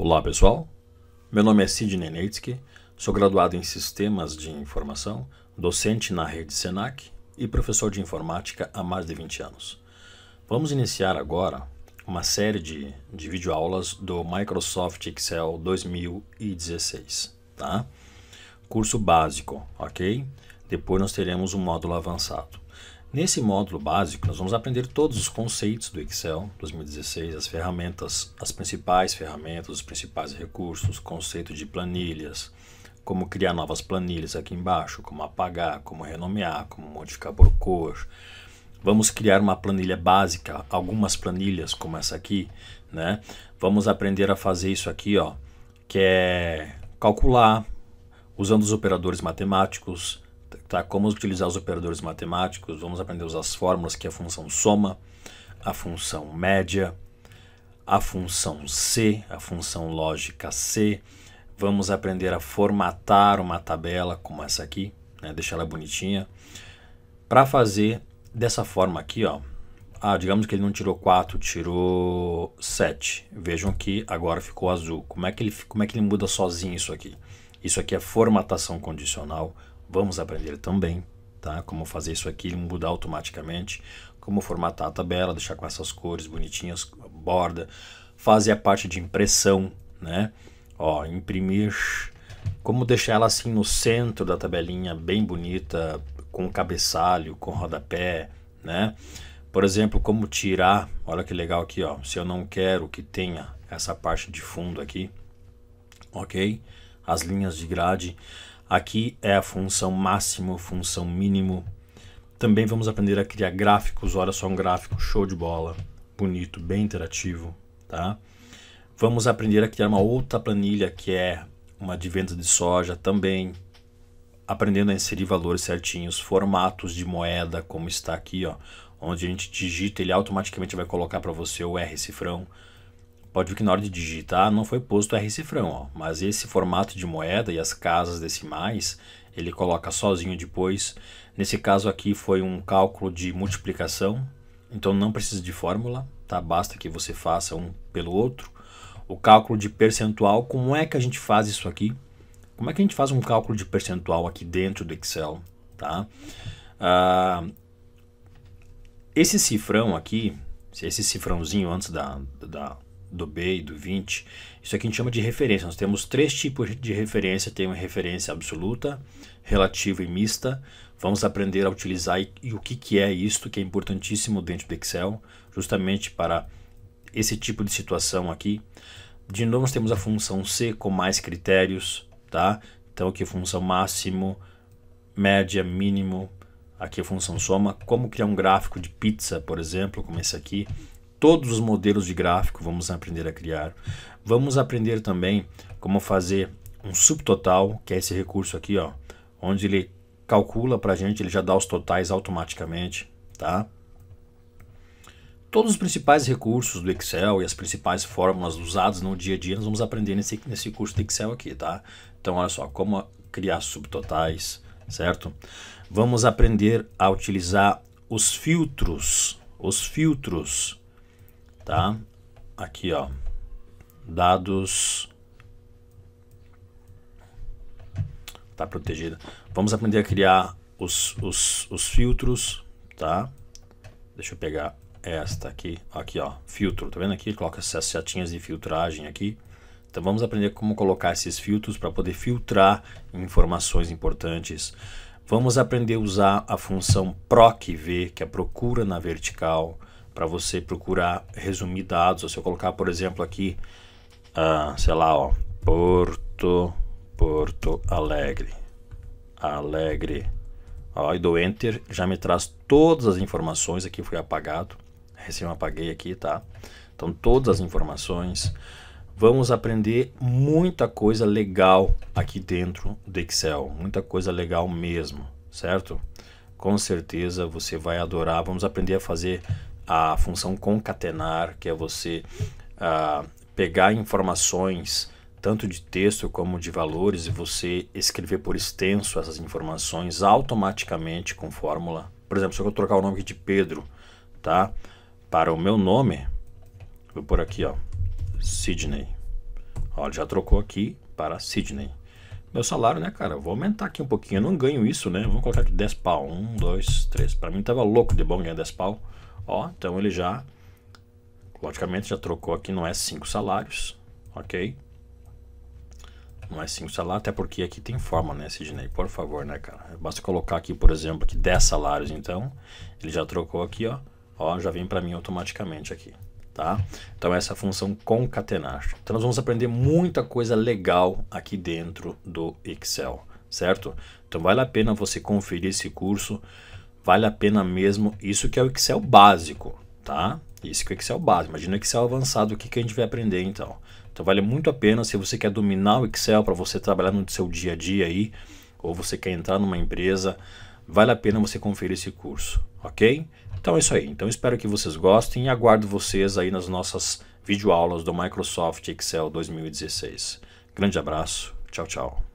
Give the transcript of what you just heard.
Olá pessoal, meu nome é Sidney Neitzke, sou graduado em Sistemas de Informação, docente na rede SENAC e professor de informática há mais de 20 anos. Vamos iniciar agora uma série de, de videoaulas do Microsoft Excel 2016, tá? Curso básico, ok? Depois nós teremos um módulo avançado. Nesse módulo básico, nós vamos aprender todos os conceitos do Excel 2016, as ferramentas, as principais ferramentas, os principais recursos, conceito de planilhas, como criar novas planilhas aqui embaixo, como apagar, como renomear, como modificar por cor. Vamos criar uma planilha básica, algumas planilhas como essa aqui, né? Vamos aprender a fazer isso aqui, ó, que é calcular usando os operadores matemáticos, tá? Como utilizar os operadores matemáticos, vamos aprender a usar as fórmulas que é a função soma, a função média, a função C, a função lógica C. Vamos aprender a formatar uma tabela como essa aqui, né? deixar ela bonitinha, para fazer dessa forma aqui, ó. Ah, digamos que ele não tirou 4, tirou 7. Vejam que agora ficou azul. Como é que ele, como é que ele muda sozinho isso aqui? Isso aqui é formatação condicional Vamos aprender também, tá? Como fazer isso aqui, mudar automaticamente, como formatar a tabela, deixar com essas cores bonitinhas, borda, fazer a parte de impressão, né? Ó, imprimir, como deixar ela assim no centro da tabelinha, bem bonita, com cabeçalho, com rodapé, né? Por exemplo, como tirar, olha que legal aqui, ó. Se eu não quero que tenha essa parte de fundo aqui, ok? As linhas de grade. Aqui é a função máximo, função mínimo. Também vamos aprender a criar gráficos. Olha só um gráfico show de bola, bonito, bem interativo, tá? Vamos aprender a criar uma outra planilha que é uma de venda de soja também, aprendendo a inserir valores certinhos, formatos de moeda, como está aqui, ó, onde a gente digita, ele automaticamente vai colocar para você o R cifrão. Pode ver que na hora de digitar não foi posto R cifrão, ó, mas esse formato de moeda e as casas decimais ele coloca sozinho depois. Nesse caso aqui foi um cálculo de multiplicação, então não precisa de fórmula, tá? Basta que você faça um pelo outro. O cálculo de percentual, como é que a gente faz isso aqui? Como é que a gente faz um cálculo de percentual aqui dentro do Excel, tá? Ah, esse cifrão aqui, esse cifrãozinho antes da, da do B e do 20, isso aqui a gente chama de referência. Nós temos três tipos de referência: tem uma referência absoluta, relativa e mista. Vamos aprender a utilizar e, e o que, que é isto, que é importantíssimo dentro do Excel, justamente para esse tipo de situação aqui. De novo, nós temos a função C com mais critérios, tá? Então, aqui a função máximo, média, mínimo, aqui a função soma. Como criar um gráfico de pizza, por exemplo, como esse aqui todos os modelos de gráfico, vamos aprender a criar. Vamos aprender também como fazer um subtotal, que é esse recurso aqui, ó, onde ele calcula para a gente, ele já dá os totais automaticamente, tá? Todos os principais recursos do Excel e as principais fórmulas usadas no dia a dia nós vamos aprender nesse, nesse curso do Excel aqui, tá? Então, olha só, como criar subtotais, certo? Vamos aprender a utilizar os filtros, os filtros tá? Aqui, ó, dados tá protegida. Vamos aprender a criar os, os, os filtros, tá? Deixa eu pegar esta aqui, aqui ó, filtro, tá vendo aqui? Coloca essas setinhas de filtragem aqui. Então vamos aprender como colocar esses filtros para poder filtrar informações importantes. Vamos aprender a usar a função procv que é procura na vertical para você procurar resumir dados. Se eu colocar, por exemplo, aqui, uh, sei lá, ó, Porto, Porto Alegre, Alegre, ó, e dou Enter, já me traz todas as informações. Aqui foi apagado, recém apaguei aqui, tá? Então, todas as informações. Vamos aprender muita coisa legal aqui dentro do Excel, muita coisa legal mesmo, certo? Com certeza você vai adorar. Vamos aprender a fazer a função concatenar, que é você uh, pegar informações tanto de texto como de valores e você escrever por extenso essas informações automaticamente com fórmula. Por exemplo, se eu trocar o nome de Pedro, tá? Para o meu nome, vou por aqui, ó, Sidney. olha já trocou aqui para Sidney. Meu salário, né, cara? Eu vou aumentar aqui um pouquinho. Eu não ganho isso, né? Vamos colocar aqui 10 pau. 1, 2, 3. Para mim tava louco de bom ganhar 10 pau. Ó, então ele já, logicamente, já trocou aqui, não é 5 salários, ok? Não é 5 salários, até porque aqui tem forma, né, Sidney? Por favor, né, cara? Basta colocar aqui, por exemplo, aqui 10 salários, então. Ele já trocou aqui, ó. Ó, já vem para mim automaticamente aqui, tá? Então, essa é a função concatenar. Então, nós vamos aprender muita coisa legal aqui dentro do Excel, certo? Então, vale a pena você conferir esse curso vale a pena mesmo. Isso que é o Excel básico, tá? Isso que é o Excel básico. Imagina o Excel avançado, o que, que a gente vai aprender então? Então vale muito a pena se você quer dominar o Excel para você trabalhar no seu dia a dia aí, ou você quer entrar numa empresa, vale a pena você conferir esse curso, ok? Então é isso aí. Então espero que vocês gostem e aguardo vocês aí nas nossas videoaulas do Microsoft Excel 2016. Grande abraço, tchau, tchau.